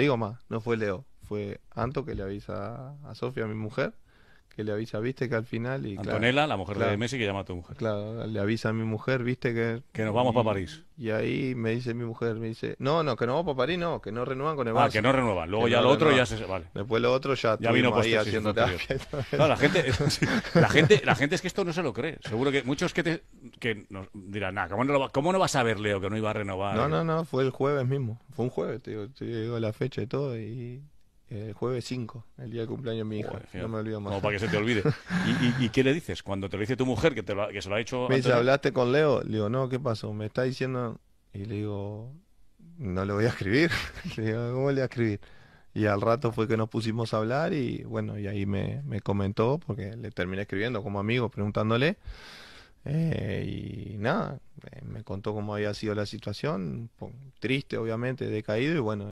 digo más, no fue Leo, fue Anto que le avisa a Sofía, mi mujer, le avisa, viste que al final. Antonella, la mujer de Messi, que llama a tu mujer. Claro, le avisa a mi mujer, viste que. Que nos vamos para París. Y ahí me dice mi mujer, me dice, no, no, que no vamos para París, no, que no renuevan con el ah, Barça. Ah, que no renuevan. Luego ya lo otro ya se. Después lo otro ya. Ya vino la gente, la gente, es que esto no se lo cree. Seguro que muchos que te que nos dirán, nah, ¿cómo no, va, vas a ver Leo que no iba a renovar? No, no, no, fue el jueves mismo. Fue un jueves, te digo, la fecha y todo y el jueves 5, el día de cumpleaños de mi hijo no me olvido más. para que se te olvide. ¿Y, y, qué le dices? Cuando te lo dice tu mujer, que, te que se lo ha hecho... Me ¿hablaste con Leo? Le digo, no, ¿qué pasó? Me está diciendo... Y le digo, no le voy a escribir. le digo, ¿cómo le voy a escribir? Y al rato fue que nos pusimos a hablar y bueno, y ahí me, comentó, porque le terminé escribiendo como amigo, preguntándole. Eh, y nada, me contó cómo había sido la situación, triste obviamente, decaído y bueno.